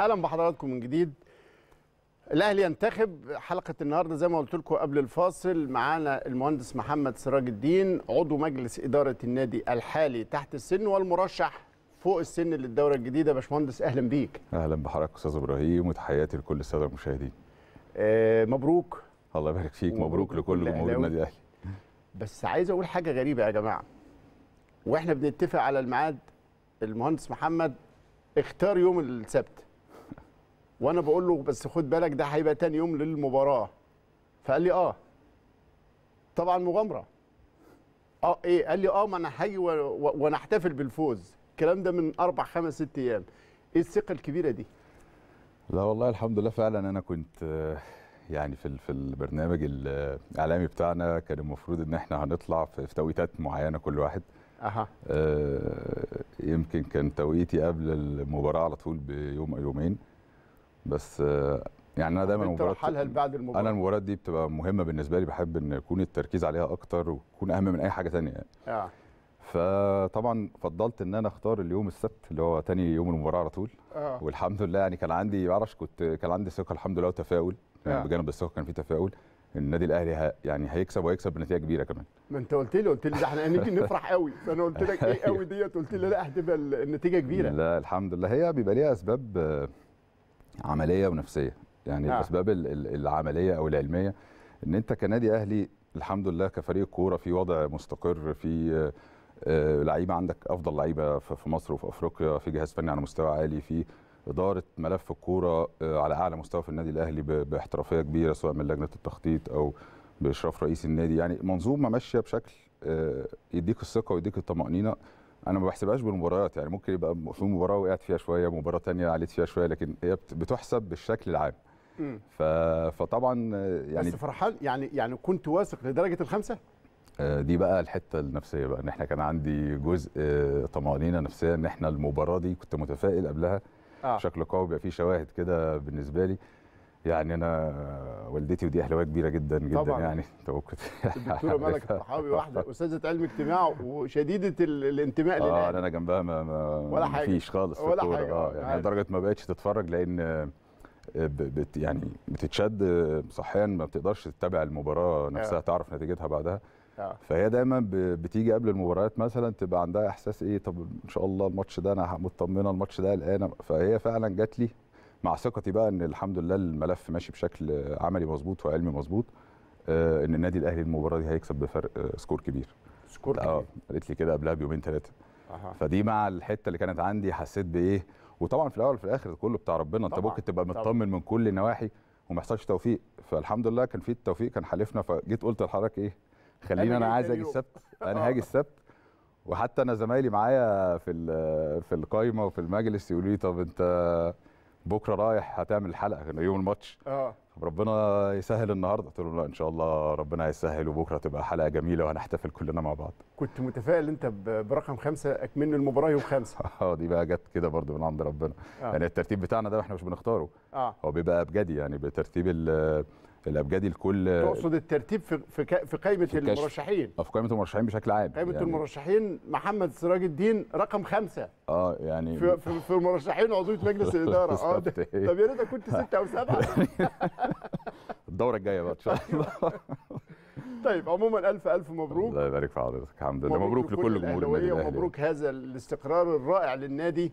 اهلا بحضراتكم من جديد الاهلي ينتخب حلقه النهارده زي ما قلت لكم قبل الفاصل معانا المهندس محمد سراج الدين عضو مجلس اداره النادي الحالي تحت السن والمرشح فوق السن للدوره الجديده باشمهندس اهلا بيك اهلا بحضرتك استاذ ابراهيم وتحياتي لكل الساده المشاهدين آه مبروك الله يبارك فيك مبروك لكل جمهور النادي الاهلي بس عايز اقول حاجه غريبه يا جماعه واحنا بنتفق على الميعاد المهندس محمد اختار يوم السبت وانا بقول له بس خد بالك ده هيبقى تاني يوم للمباراه فقال لي اه طبعا مغامره اه ايه قال لي اه ما انا هاجي ونحتفل بالفوز الكلام ده من اربع خمس ست ايام ايه الثقه الكبيره دي لا والله الحمد لله فعلا انا كنت يعني في في البرنامج الاعلامي بتاعنا كان المفروض ان احنا هنطلع في توقيتات معينه كل واحد اها آه يمكن كان توقيتي قبل المباراه على طول بيوم او يومين بس آه، يعني انا دايما المباراه بعد المباراه انا المباراه دي بتبقى مهمه بالنسبه لي بحب ان يكون التركيز عليها اكتر وتكون اهم من اي حاجه ثانيه يعني. آه. فطبعا فضلت ان انا اختار اليوم السبت اللي هو تاني يوم المباراه على طول آه. والحمد لله يعني كان عندي معرفش كنت كان عندي ثقه الحمد لله وتفاؤل يعني آه. بجانب الثقه كان في تفاؤل النادي الاهلي ه... يعني هيكسب وهيكسب بنتيجه كبيره كمان ما انت قلت لي قلت لي ده احنا هنيجي نفرح قوي فانا قلت لك ايه قوي ديت قلت لي لا هتبقى النتيجه كبيره لا الحمد لله هي بيبقى ليها اسباب آه، عمليه ونفسيه يعني نعم. الاسباب العمليه او العلميه ان انت كنادي اهلي الحمد لله كفريق كوره في وضع مستقر في آه، لعيبه عندك افضل لعيبه في مصر وفي افريقيا في جهاز فني على مستوى عالي في اداره ملف الكوره آه، على اعلى مستوى في النادي الاهلي باحترافيه كبيره سواء من لجنه التخطيط او باشراف رئيس النادي يعني منظومه ماشيه بشكل آه، يديك الثقه ويديك الطمانينه انا ما بحسبهاش بالمباريات يعني ممكن يبقى في مباراه وقعت فيها شويه مباراه تانية عليت فيها شويه لكن هي بتحسب بالشكل العام ف... فطبعا يعني بس فرحان يعني يعني كنت واثق لدرجه الخمسه آه، دي بقى الحته النفسيه بقى ان احنا كان عندي جزء آه، طمانينه نفسيه ان احنا المباراه دي كنت متفائل قبلها آه. بشكل قوي بقى في شواهد كده بالنسبه لي يعني انا والدتي ودي اهلاويه كبيره جدا جدا طبعا. يعني الدكتوره ملك صحابي واحده استاذه علم اجتماع وشديده الانتماء آه اه انا جنبها ما, ما ولا حاجه خالص ولا حاجه اه, آه، يعني لدرجه ما بقتش تتفرج لان آه، بت يعني بتتشد آه، صحيا ما بتقدرش تتابع المباراه نفسها آه. تعرف نتيجتها بعدها فهي دايما بتيجي قبل المباريات مثلا تبقى عندها احساس ايه طب ان شاء الله الماتش ده انا مطمنه الماتش ده الان فهي فعلا جات لي مع ثقتي بقى ان الحمد لله الملف ماشي بشكل عملي مظبوط وعلمي مظبوط آه، ان النادي الاهلي المباراه دي هيكسب بفرق آه، سكور كبير سكور كبير اه قالت لي كده قبلها بيومين ثلاثه فدي مع الحته اللي كانت عندي حسيت بايه وطبعا في الاول وفي الاخر كله بتاع ربنا انت ممكن تبقى مطمن من كل النواحي وما يحصلش توفيق فالحمد لله كان في التوفيق كان حالفنا فجيت قلت لحضرتك ايه خليني انا عايز اجي السبت انا هاجي السبت وحتى انا زمايلي معايا في في القايمه وفي المجلس يقولوا لي طب انت بكره رايح هتعمل الحلقه كان يوم الماتش اه ربنا يسهل النهارده قلت له لا ان شاء الله ربنا هيسهل وبكره تبقى حلقه جميله وهنحتفل كلنا مع بعض كنت متفائل انت برقم خمسه اكمن المباراه يوم خمسه اه دي بقى جت كده برضو من عند ربنا آه. يعني الترتيب بتاعنا ده احنا مش بنختاره آه. هو بيبقى بجد يعني بترتيب الابجدي الكل تقصد الترتيب في في قائمه المرشحين آه، في قائمه المرشحين بشكل عام قائمه يعني المرشحين محمد سراج الدين رقم خمسة اه يعني في, في, في المرشحين عضويه مجلس الاداره اه طب يا ريتك كنت ستة او سبعة الدوره الجايه بقى ان شاء الله طيب عموما الف الف مبروك الله يبارك في حضرتك الحمد لله مبروك, مبروك لكل جمهور النادي ومبروك هذا الاستقرار الرائع للنادي